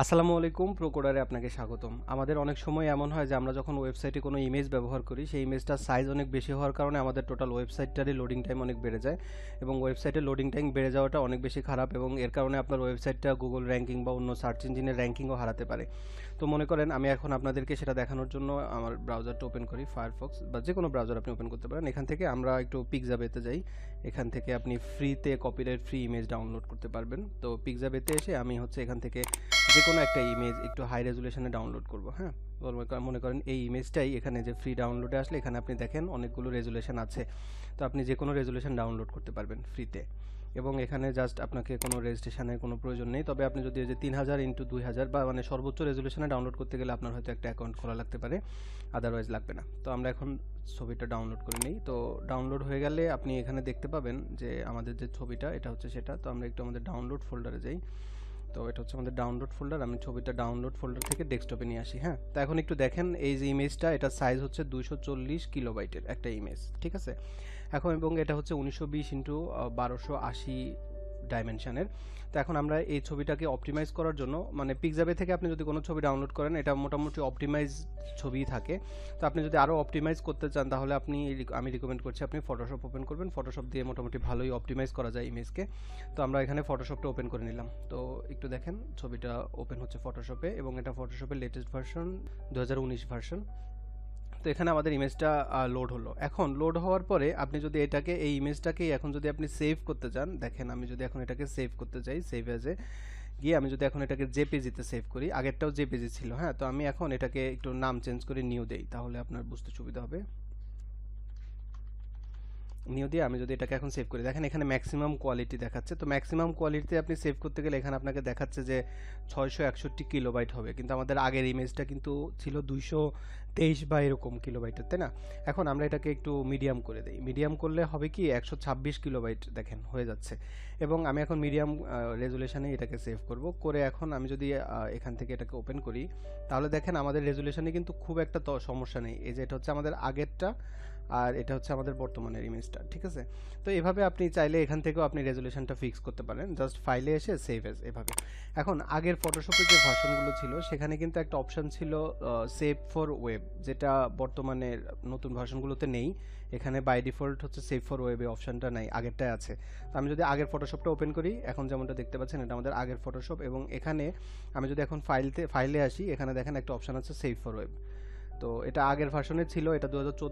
আসসালামু আলাইকুম প্রোকোডারে আপনাকে স্বাগতম আমাদের অনেক সময় এমন হয় যে আমরা যখন ওয়েবসাইটে কোনো ইমেজ ব্যবহার করি সেই ইমেজটার সাইজ অনেক বেশি হওয়ার কারণে আমাদের টোটাল ওয়েবসাইটটারই লোডিং টাইম অনেক বেড়ে যায় এবং ওয়েবসাইটের লোডিং টাইম বেড়ে যাওয়াটা অনেক বেশি খারাপ এবং এর কারণে আপনার ওয়েবসাইটটা গুগল র্যাঙ্কিং বা অন্য সার্চ ইঞ্জিনের র্যাঙ্কিংও হারাতে পারে তো মনে করেন আমি এখন আপনাদেরকে সেটা দেখানোর জন্য আমার ব্রাউজারটা ওপেন করি ফায়ারফক্স বা যে কোনো ব্রাউজার আপনি ওপেন করতে পারেন এখান থেকে আমরা একটু পিকজাবেতে যাই এখান থেকে আপনি ফ্রিতে কপিরাইট ফ্রি ইমেজ ডাউনলোড করতে পারবেন তো পিকজাবেতে এসে আমি হচ্ছে এখান থেকে যে কোনো একটা ইমেজ একটু হাই রেজুলেশনে ডাউনলোড করবো হ্যাঁ মনে করেন এই ইমেজটাই এখানে যে ফ্রি ডাউনলোডে আসলে এখানে আপনি দেখেন অনেকগুলো রেজুলেশন আছে তো আপনি যে কোনো রেজুলেশন ডাউনলোড করতে পারবেন ফ্রিতে এবং এখানে জাস্ট আপনাকে কোনো রেজিস্ট্রেশনের কোনো প্রয়োজন নেই তবে আপনি যদি যে তিন হাজার ইন্টু দুই হাজার বা মানে সর্বোচ্চ রেজুলেশনে ডাউনলোড করতে গেলে আপনার হয়তো একটা অ্যাকাউন্ট খোলা লাগতে পারে আদারওয়াইজ লাগবে না তো আমরা এখন ছবিটা ডাউনলোড করে নিই তো ডাউনলোড হয়ে গেলে আপনি এখানে দেখতে পাবেন যে আমাদের যে ছবিটা এটা হচ্ছে সেটা তো আমরা একটু আমাদের ডাউনলোড ফোল্ডারে যাই তো এটা হচ্ছে আমাদের ডাউনলোড ফোল্ডার আমি ছবিটা ডাউনলোড ফোল্ডার থেকে ডেস্কটপে নিয়ে আসি হ্যাঁ তো এখন একটু দেখেন এই যে ইমেজটা এটা সাইজ হচ্ছে দুশো চল্লিশ কিলোবাইটের একটা ইমেজ ঠিক আছে এখন এবং এটা হচ্ছে উনিশশো বিশ ইন্টু বারোশো আশি ডাইমেনশানের তো এখন আমরা এই ছবিটাকে অপটিমাইজ করার জন্য মানে পিকজাবে থেকে আপনি যদি কোনো ছবি ডাউনলোড করেন এটা মোটামুটি অপটিমাইজ ছবি থাকে তো আপনি যদি আরও অপটিমাইজ করতে চান তাহলে আপনি আমি রিকমেন্ড করছি আপনি ফটোশপ ওপেন করবেন ফটোশপ দিয়ে মোটামুটি ভালোই অপটিমাইজ করা যায় ইমেজকে তো আমরা এখানে ফটোশপটা ওপেন করে নিলাম তো একটু দেখেন ছবিটা ওপেন হচ্ছে ফটোশপে এবং এটা ফটোশপের লেটেস্ট ভার্সন দু হাজার উনিশ ভার্সন তো এখানে আমাদের ইমেজটা লোড হলো এখন লোড হওয়ার পরে আপনি যদি এটাকে এই ইমেজটাকেই এখন যদি আপনি সেভ করতে চান দেখেন আমি যদি এখন এটাকে সেভ করতে চাই সেভ অ্যাজে গিয়ে আমি যদি এখন এটাকে জেপিজিতে সেভ করি আগেরটাও জেপিজি ছিল হ্যাঁ তো আমি এখন এটাকে একটু নাম চেঞ্জ করে নিউ দেই তাহলে আপনার বুঝতে সুবিধা হবে নিউ দিয়ে আমি যদি এটাকে এখন সেভ করি দেখেন এখানে ম্যাক্সিমাম কোয়ালিটি দেখাচ্ছে তো ম্যাক্সিমাম কোয়ালিটিতে আপনি সেভ করতে গেলে এখানে আপনাকে দেখাচ্ছে যে ছয়শো একষট্টি কিলোবাইট হবে কিন্তু আমাদের আগের ইমেজটা কিন্তু ছিল দুইশো তেইশ বা এরকম কিলোবাইটের তাই না এখন আমরা এটাকে একটু মিডিয়াম করে দিই মিডিয়াম করলে হবে কি একশো ছাব্বিশ কিলোবাইট দেখেন হয়ে যাচ্ছে এবং আমি এখন মিডিয়াম রেজুলেশানে এটাকে সেভ করব করে এখন আমি যদি এখান থেকে এটাকে ওপেন করি তাহলে দেখেন আমাদের রেজুলেশানে কিন্তু খুব একটা সমস্যা নেই এই যে এটা হচ্ছে আমাদের আগেরটা আর এটা হচ্ছে আমাদের বর্তমানের ইমেজটা ঠিক আছে তো এভাবে আপনি চাইলে এখান থেকেও আপনি রেজলিউশনটা ফিক্স করতে পারেন জাস্ট ফাইলে এসে সেভ এস এভাবে এখন আগের ফটোশপের যে ভার্সনগুলো ছিল সেখানে কিন্তু একটা অপশান ছিল সেভ ফর ওয়েব যেটা বর্তমানে নতুন ভার্সনগুলোতে নেই এখানে বাই ডিফল্ট হচ্ছে সেভ ফর ওয়েবে অপশানটা নাই আগেরটাই আছে তো আমি যদি আগের ফটোশপটা ওপেন করি এখন যেমনটা দেখতে পাচ্ছেন এটা আমাদের আগের ফটোশপ এবং এখানে আমি যদি এখন ফাইলতে ফাইলে আসি এখানে দেখেন একটা অপশান আছে সেভ ফর ওয়েব তো এটা আগের ভার্সনে ছিল এটা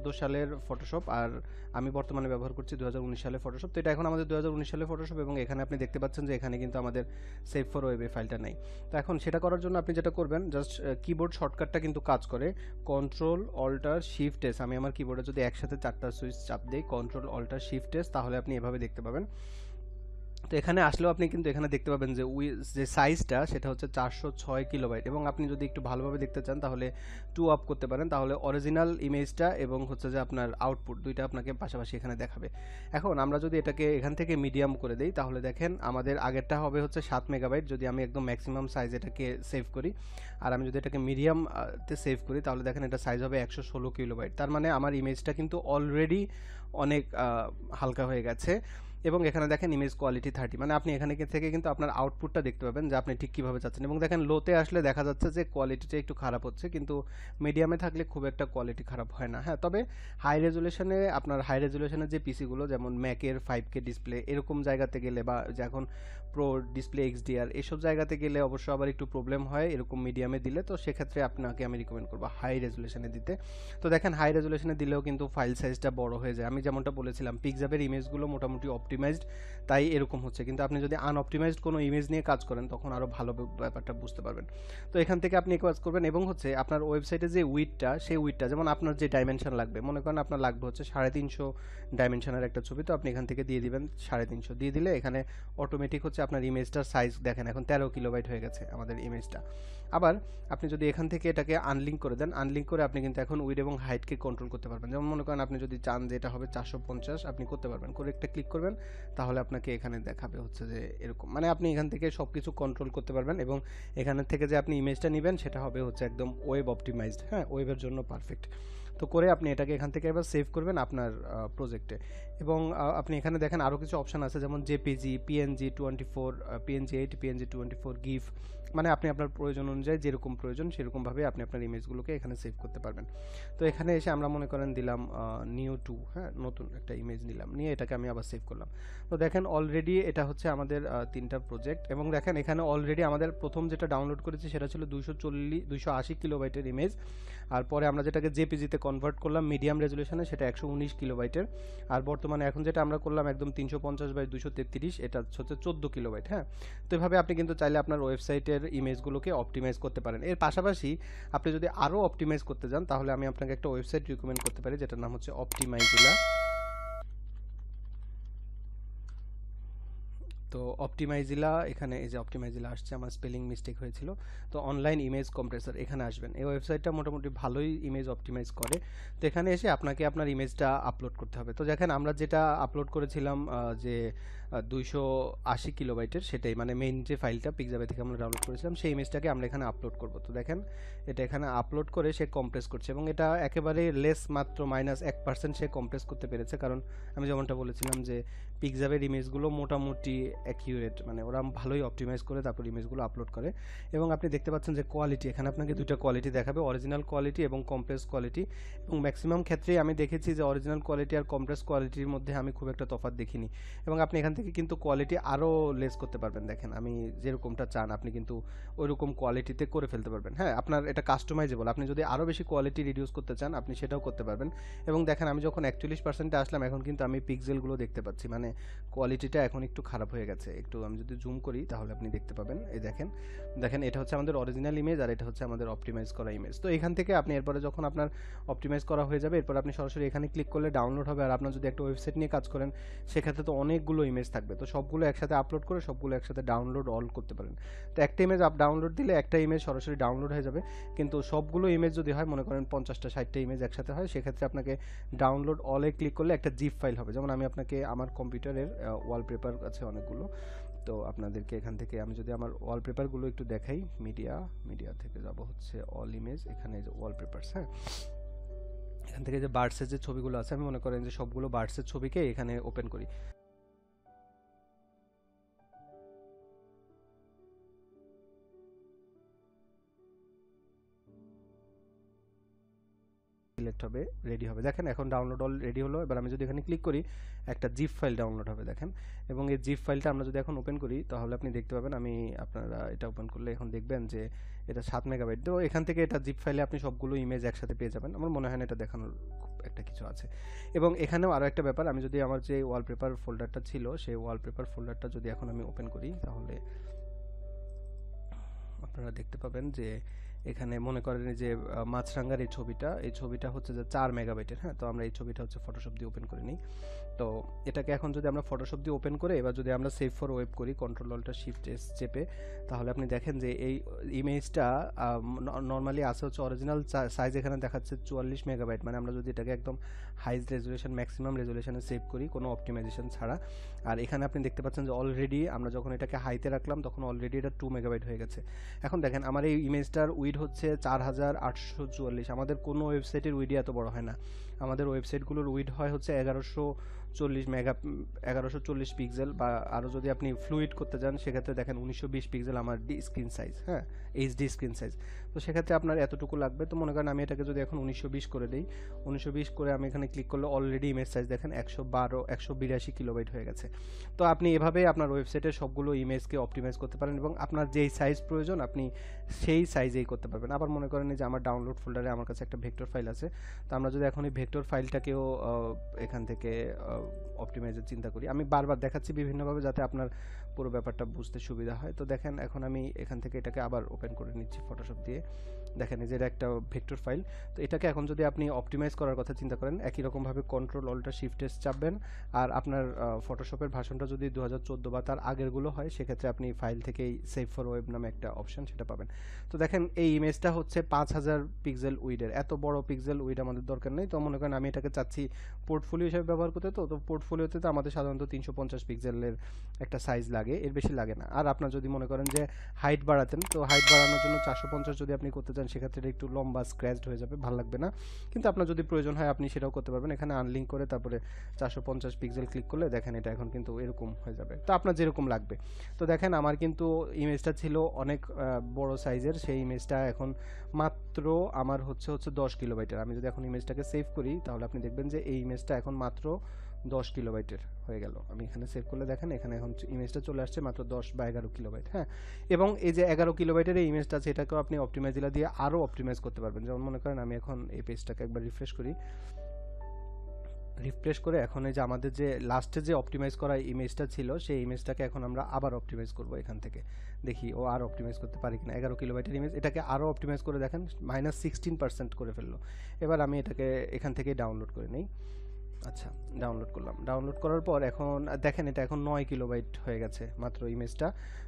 দু সালের ফটোশপ আর আমি বর্তমানে ব্যবহার করছি দু সালের ফটোশপ তো এটা এখন আমাদের দু সালে ফটোশপ এবং এখানে আপনি দেখতে পাচ্ছেন যে এখানে কিন্তু আমাদের সেভ ফর ওয়েবে ফাইলটা নেই তো এখন সেটা করার জন্য আপনি যেটা করবেন জাস্ট কিবোর্ড শর্টকাটটা কিন্তু কাজ করে কন্ট্রোল অল্টার শিফট এস আমি আমার কিবোর্ডে যদি একসাথে চারটা সুইচ চাপ দিই কন্ট্রোল অল্টার শিফট এস তাহলে আপনি এভাবে দেখতে পাবেন তো এখানে আসলেও আপনি কিন্তু এখানে দেখতে পাবেন যে উই যে সাইজটা সেটা হচ্ছে চারশো ছয় কিলোবাইট এবং আপনি যদি একটু ভালোভাবে দেখতে চান তাহলে টু আপ করতে পারেন তাহলে অরিজিনাল ইমেজটা এবং হচ্ছে যে আপনার আউটপুট দুইটা আপনাকে পাশাপাশি এখানে দেখাবে এখন আমরা যদি এটাকে এখান থেকে মিডিয়াম করে দিই তাহলে দেখেন আমাদের আগেরটা হবে হচ্ছে সাত মেগাবাইট যদি আমি একদম ম্যাক্সিমাম সাইজ এটাকে সেভ করি আর আমি যদি এটাকে মিডিয়ামতে সেভ করি তাহলে দেখেন এটা সাইজ হবে একশো ষোলো কিলোবাইট তার মানে আমার ইমেজটা কিন্তু অলরেডি অনেক হালকা হয়ে গেছে এবং এখানে দেখেন ইমেজ কোয়ালিটি থার্টি মানে আপনি এখানে থেকে কিন্তু আপনার আউটপুটটা দেখতে পাবেন যে আপনি ঠিক কীভাবে চাচ্ছেন এবং দেখেন লোতে আসলে দেখা যাচ্ছে যে কোয়ালিটিটা একটু খারাপ হচ্ছে কিন্তু মিডিয়ামে থাকলে খুব একটা কোয়ালিটি খারাপ হয় না হ্যাঁ তবে হাই রেজুলেশনে আপনার হাই রেজুলেশনের যে পিসিগুলো যেমন ম্যাকের ফাইভ কে ডিসপ্লে এরকম জায়গাতে গেলে বা যখন প্রো ডিসপ্লে এক্স আর এসব জায়গাতে গেলে অবশ্য আবার একটু প্রবলেম হয় এরকম মিডিয়ামে দিলে তো সেক্ষেত্রে আপনাকে আমি রিকমেন্ড করবো হাই রেজুলেশনে দিতে তো দেখেন হাই রেজুলেশনে দিলেও কিন্তু ফাইল সাইজটা বড় হয়ে যায় আমি যেমনটা বলেছিলাম পিকজাবের ইমেজগুলো মোটামুটি অপ অপটিমাইজড তাই এরকম হচ্ছে কিন্তু আপনি যদি আনঅপটিমাইজড কোনো ইমেজ নিয়ে কাজ করেন তখন আরও ভালো ব্যাপারটা বুঝতে পারবেন তো এখান থেকে আপনি কাজ করবেন এবং হচ্ছে আপনার ওয়েবসাইটে যে উইথটা সেই উইথটা যেমন আপনার যে ডাইমেনশন লাগবে মনে করেন আপনার লাগবে হচ্ছে সাড়ে তিনশো ডাইমেনশনের একটা ছবি তো আপনি এখান থেকে দিয়ে দিবেন সাড়ে তিনশো দিয়ে দিলে এখানে অটোমেটিক হচ্ছে আপনার ইমেজটার সাইজ দেখেন এখন তেরো কিলোবাইট হয়ে গেছে আমাদের ইমেজটা আবার আপনি যদি এখান থেকে এটাকে আনলিঙ্ক করে দেন আনলিঙ্ক করে আপনি কিন্তু এখন উইড এবং হাইটকে কন্ট্রোল করতে পারবেন যেমন মনে করেন আপনি যদি চান যে এটা হবে চারশো পঞ্চাশ আপনি করতে পারবেন করে একটা ক্লিক করবেন তাহলে আপনাকে এখানে দেখাবে হচ্ছে যে এরকম মানে আপনি এখান থেকে সব কিছু কন্ট্রোল করতে পারবেন এবং এখানের থেকে যে আপনি ইমেজটা নেবেন সেটা হবে হচ্ছে একদম ওয়েব অপটিমাইজড হ্যাঁ ওয়েবের জন্য পারফেক্ট তো করে আপনি এটাকে এখান থেকে এবার সেভ করবেন আপনার প্রজেক্টে এবং আপনি এখানে দেখেন আরও কিছু অপশান আছে যেমন JPG PNG twenty four PNG eight PNG twenty four GIF মানে আপনি আপনার প্রয়োজন অনুযায়ী যেরকম প্রয়োজন সেরকমভাবে আপনি আপনার ইমেজগুলোকে এখানে সেভ করতে পারবেন তো এখানে এসে আমরা মনে করেন দিলাম নিউ টু হ্যাঁ নতুন একটা ইমেজ নিলাম নিয়ে এটাকে আমি আবার সেভ করলাম তো দেখেন অলরেডি এটা হচ্ছে আমাদের তিনটা প্রজেক্ট এবং দেখেন এখানে অলরেডি আমাদের প্রথম যেটা ডাউনলোড করেছি সেটা ছিল দুশো চল্লিশ দুশো আশি কিলোবাইটের ইমেজ আর পরে আমরা যেটাকে জেপিজিতে কনভার্ট করলাম মিডিয়াম রেজুলেশনে সেটা একশো উনিশ কিলোবাইটের আর বর্তমানে এখন যেটা আমরা করলাম একদম তিনশো পঞ্চাশ বাই দুশো তেত্রিশ এটা হচ্ছে চোদ্দো কিলোবাইট হ্যাঁ তো এভাবে আপনি কিন্তু চাইলে আপনার ওয়েবসাইটের আপনাদের ইমেজগুলোকে অপটিমাইজ করতে পারেন এর পাশাপাশি আপনি যদি আরও অপটিমাইজ করতে যান তাহলে আমি আপনাকে একটা ওয়েবসাইট রিকমেন্ড করতে পারি যেটার নাম হচ্ছে অপটিমাইজিলা তো অপটিমাইজিলা এখানে এই যে অপটিমাইজিলা আসছে আমার স্পেলিং মিস্টেক হয়েছিল তো অনলাইন ইমেজ কম্প্রেসার এখানে আসবেন এই ওয়েবসাইটটা মোটামুটি ভালোই ইমেজ অপটিমাইজ করে তো এখানে এসে আপনাকে আপনার ইমেজটা আপলোড করতে হবে তো দেখেন আমরা যেটা আপলোড করেছিলাম যে দুইশো আশি কিলোবাইটের সেটাই মানে মেইন যে ফাইলটা পিকজাবে থেকে আমরা ডাউনলোড করেছিলাম সেই ইমেজটাকে আমরা এখানে আপলোড করব তো দেখেন এটা এখানে আপলোড করে সে কম্প্রেস করছে এবং এটা একেবারে লেস মাত্র মাইনাস এক পার্সেন্ট সে কম্প্রেস করতে পেরেছে কারণ আমি যেমনটা বলেছিলাম যে পিকজাবের ইমেজগুলো মোটামুটি অ্যাকিউরেট মানে ওরা ভালোই অপটিমাইজ করে তারপর ইমেজগুলো আপলোড করে এবং আপনি দেখতে পাচ্ছেন যে কোয়ালিটি এখানে আপনাকে দুইটা কোয়ালিটি দেখাবে অরিজিনাল কোয়ালিটি এবং কম্প্রেস কোয়ালিটি এবং ম্যাক্সিমাম ক্ষেত্রেই আমি দেখেছি যে অরিজিনাল কোয়ালিটি আর কম্প্রেস কোয়ালিটির মধ্যে আমি খুব একটা তফাৎ দেখিনি এবং আপনি এখান থেকে কিন্তু কোয়ালিটি আরও লেস করতে পারবেন দেখেন আমি যেরকমটা চান আপনি কিন্তু ওইরকম কোয়ালিটিতে করে ফেলতে পারবেন হ্যাঁ আপনার এটা কাস্টমাইজেবল আপনি যদি আরও বেশি কোয়ালিটি রিডিউস করতে চান আপনি সেটাও করতে পারবেন এবং দেখেন আমি যখন একচল্লিশ পার্সেন্টে আসলাম এখন কিন্তু আমি পিক্সেলগুলো দেখতে পাচ্ছি মানে কোয়ালিটিটা এখন একটু খারাপ হয়ে গেছে একটু আমি যদি জুম করি তাহলে আপনি দেখতে পাবেন এই দেখেন দেখেন এটা হচ্ছে আমাদের অরিজিনাল ইমেজ আর এটা হচ্ছে আমাদের অপটিমাইজ করা ইমেজ তো এখান থেকে আপনি এরপরে যখন আপনার অপটিমাইজ করা হয়ে যাবে এরপর আপনি সরাসরি এখানে ক্লিক করলে ডাউনলোড হবে আর আপনার যদি একটা ওয়েবসাইট নিয়ে কাজ করেন সেক্ষেত্রে তো অনেকগুলো ইমেজ থাকবে তো সবগুলো একসাথে আপলোড করে সবগুলো একসাথে ডাউনলোড অল করতে পারেন তো একটা ইমেজ আপ ডাউনলোড দিলে একটা ইমেজ সরাসরি ডাউনলোড হয়ে যাবে কিন্তু সবগুলো ইমেজ যদি হয় মনে করেন পঞ্চাশটা ষাটটা ইমেজ একসাথে হয় সেক্ষেত্রে আপনাকে ডাউনলোড অলে ক্লিক করলে একটা জিপ ফাইল হবে যেমন আমি আপনাকে আমার কম্পিউটারের ওয়ালপেপার আছে অনেকগুলো তো আপনাদেরকে এখান থেকে আমি যদি আমার ওয়ালপেপারগুলো একটু দেখাই মিডিয়া মিডিয়া থেকে যাব হচ্ছে অল ইমেজ এখানে যে ওয়ালপেপার্স হ্যাঁ এখান থেকে যে বার্ডসের যে ছবিগুলো আছে আমি মনে করেন যে সবগুলো বার্ডসের ছবিকে এখানে ওপেন করি সিলেক্ট হবে রেডি হবে দেখেন এখন ডাউনলোড অল রেডি হলো এবার আমি যদি এখানে ক্লিক করি একটা জিপ ফাইল ডাউনলোড হবে দেখেন এবং এই জিপ ফাইলটা আমরা যদি এখন ওপেন করি তাহলে আপনি দেখতে পাবেন আমি আপনারা এটা ওপেন করলে এখন দেখবেন যে এটা সাত মেগাবাইট তো এখান থেকে এটা জিপ ফাইলে আপনি সবগুলো ইমেজ একসাথে পেয়ে যাবেন আমার মনে হয় না এটা দেখানোর একটা কিছু আছে এবং এখানেও আরও একটা ব্যাপার আমি যদি আমার যে ওয়ালপেপার ফোল্ডারটা ছিল সেই ওয়ালপেপার ফোল্ডারটা যদি এখন আমি ওপেন করি তাহলে আপনারা দেখতে পাবেন যে এখানে মনে করেন যে মাছরাঙ্গার এই ছবিটা এই ছবিটা হচ্ছে যে চার মেগাবাইটের হ্যাঁ তো আমরা এই ছবিটা হচ্ছে ফটোশপ দিয়ে ওপেন করে নিই তো এটাকে এখন যদি আমরা ফটোশপ দিয়ে ওপেন করে এবার যদি আমরা সেভ ফর ওয়েব করি কন্ট্রোল অলটা শিফট এস চেপে তাহলে আপনি দেখেন যে এই ইমেজটা নর্মালি আসে হচ্ছে অরিজিনাল সাইজ এখানে দেখাচ্ছে চুয়াল্লিশ মেগাবাইট মানে আমরা যদি এটাকে একদম হাইস্ট রেজুলেশন ম্যাক্সিমাম রেজুলেশনে সেভ করি কোনো অপটিমাইজেশন ছাড়া আর এখানে আপনি দেখতে পাচ্ছেন যে অলরেডি আমরা যখন এটাকে হাইতে রাখলাম তখন অলরেডি এটা টু মেগাবাইট হয়ে গেছে এখন দেখেন আমার এই ইমেজটার উই উইড হচ্ছে চার হাজার আটশো চুয়াল্লিশ আমাদের কোনো ওয়েবসাইটের উইডই এত বড় হয় না আমাদের ওয়েবসাইটগুলোর উইড হয় হচ্ছে এগারোশো চল্লিশ মেগা এগারোশো চল্লিশ পিক্সেল বা আরও যদি আপনি ফ্লুইড করতে যান সেক্ষেত্রে দেখেন উনিশশো বিশ পিক্সেল আমার ডি স্ক্রিন সাইজ হ্যাঁ এইচডি স্ক্রিন সাইজ তো সেক্ষেত্রে আপনার এতটুকু লাগবে তো মনে করেন আমি এটাকে যদি এখন উনিশশো বিশ করে দিই উনিশশো বিশ করে আমি এখানে ক্লিক করলে অলরেডি ইমেজ সাইজ দেখেন একশো বারো একশো বিরাশি কিলোবাইট হয়ে গেছে তো আপনি এভাবেই আপনার ওয়েবসাইটে সবগুলো ইমেজকে অপটিমাইজ করতে পারেন এবং আপনার যেই সাইজ প্রয়োজন আপনি সেই সাইজেই করতে পারবেন আবার মনে করেন যে আমার ডাউনলোড ফোল্ডারে আমার কাছে একটা ভেক্টর ফাইল আছে তো আমরা যদি এখন এই ভেক্টর ফাইলটাকেও এখান থেকে অপটিমাইজার চিন্তা করি আমি বারবার দেখাচ্ছি বিভিন্নভাবে যাতে আপনার পুরো ব্যাপারটা বুঝতে সুবিধা হয় তো দেখেন এখন আমি এখান থেকে এটাকে আবার ওপেন করে নিচ্ছি ফটোশপ দিয়ে দেখেন এই যে এটা একটা ভেক্টর ফাইল তো এটাকে এখন যদি আপনি অপটিমাইজ করার কথা চিন্তা করেন একই রকমভাবে কন্ট্রোল অলটা শিফটেস চাপবেন আর আপনার ফটোশপের ভাষণটা যদি দু বা তার আগেরগুলো হয় সেক্ষেত্রে আপনি ফাইল থেকেই সেভ ফর ওয়েব নামে একটা অপশান সেটা পাবেন তো দেখেন এই ইমেজটা হচ্ছে পাঁচ হাজার পিক্সেল উইডের এত বড় পিক্সেল উইড আমাদের দরকার নেই তো মনে করেন আমি এটাকে চাচ্ছি পোর্টফোলিও হিসেবে ব্যবহার করতে তো তো পোর্টফোলিওতে তো আমাদের সাধারণত তিনশো পঞ্চাশ পিক্সেলের একটা সাইজ লাগে এর বেশি লাগে না আর আপনার যদি মনে করেন যে হাইট বাড়াতেন তো হাইট বাড়ানোর জন্য চারশো পঞ্চাশ যদি আপনি করতে যান সেক্ষেত্রে একটু লম্বা স্ক্র্যাচড হয়ে যাবে ভালো লাগবে না কিন্তু আপনার যদি প্রয়োজন হয় আপনি সেটাও করতে পারবেন এখানে আনলিঙ্ক করে তারপরে চারশো পঞ্চাশ পিক্সেল ক্লিক করলে দেখেন এটা এখন কিন্তু এরকম হয়ে যাবে তো আপনার যেরকম লাগবে তো দেখেন আমার কিন্তু ইমেজটা ছিল অনেক বড় সাইজের সেই ইমেজটা এখন মাত্র আমার হচ্ছে হচ্ছে দশ কিলোমিটার আমি যদি এখন ইমেজটাকে সেভ করি তাহলে আপনি দেখবেন যে এই ইমেজটা এখন মাত্র দশ কিলোবাইটের হয়ে গেল আমি এখানে সেভ করলে দেখেন এখানে এখন ইমেজটা চলে আসছে মাত্র দশ বা এগারো কিলোবাইট হ্যাঁ এবং এই যে এগারো কিলোবাইটের এই ইমেজটা আছে এটাকেও আপনি অপটিমাইজিলা দিয়ে আরও অপটিমাইজ করতে পারবেন যেমন মনে করেন আমি এখন এই পেজটাকে একবার রিফ্রেশ করি রিফ্রেশ করে এখন এই যে আমাদের যে লাস্টে যে অপটিমাইজ করা ইমেজটা ছিল সেই ইমেজটাকে এখন আমরা আবার অপটিমাইজ করব এখান থেকে দেখি ও আর অপটিমাইজ করতে পারি কিনা এগারো কিলোমিটার ইমেজ এটাকে আরও অপটিমাইজ করে দেখেন মাইনাস সিক্সটিন পার্সেন্ট করে ফেললো এবার আমি এটাকে এখান থেকে ডাউনলোড করে নিই আচ্ছা ডাউনলোড করলাম ডাউনলোড করার পর এখন দেখেন এটা এখন নয় কিলোবাইট হয়ে গেছে মাত্র ইমেজটা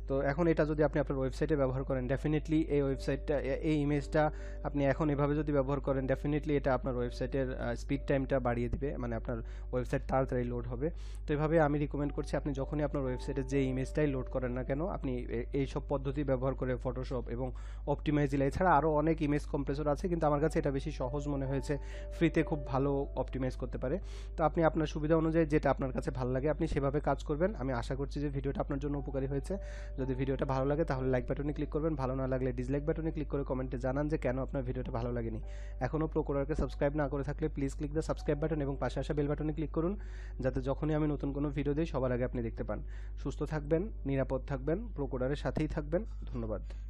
তো এখন এটা যদি আপনি আপনার ওয়েবসাইটে ব্যবহার করেন ডেফিনেটলি এই ওয়েবসাইটটা এই ইমেজটা আপনি এখন এভাবে যদি ব্যবহার করেন ডেফিনেটলি এটা আপনার ওয়েবসাইটের স্পিড টাইমটা বাড়িয়ে দিবে মানে আপনার ওয়েবসাইট তাড়াতাড়ি লোড হবে তো এভাবে আমি রিকমেন্ড করছি আপনি যখনই আপনার ওয়েবসাইটে যে ইমেজটাই লোড করেন না কেন আপনি এই সব পদ্ধতি ব্যবহার করে ফটোশপ এবং অপটিমাইজিলা এছাড়া আরও অনেক ইমেজ কম্প্রেসর আছে কিন্তু আমার কাছে এটা বেশি সহজ মনে হয়েছে ফ্রিতে খুব ভালো অপটিমাইজ করতে পারে তো আপনি আপনার সুবিধা অনুযায়ী যেটা আপনার কাছে ভালো লাগে আপনি সেভাবে কাজ করবেন আমি আশা করছি যে ভিডিওটা আপনার জন্য উপকারী হয়েছে যদি ভিডিওটা ভালো লাগে তাহলে লাইক বাটনে ক্লিক করবেন ভালো না লাগলে ডিসলাইক বাটনে ক্লিক করে কমেন্টে জানান যে কেন আপনার ভিডিওটা ভালো লাগেনি এখনও প্রোকোরারকে সাবস্ক্রাইব না করে থাকলে please click the subscribe button এবং পাশে আসা বেল বাটনে ক্লিক করুন যাতে যখনই আমি নতুন কোনো ভিডিও দিই সবার আগে আপনি দেখতে পান সুস্থ থাকবেন নিরাপদ থাকবেন প্রোকোরারের সাথেই থাকবেন ধন্যবাদ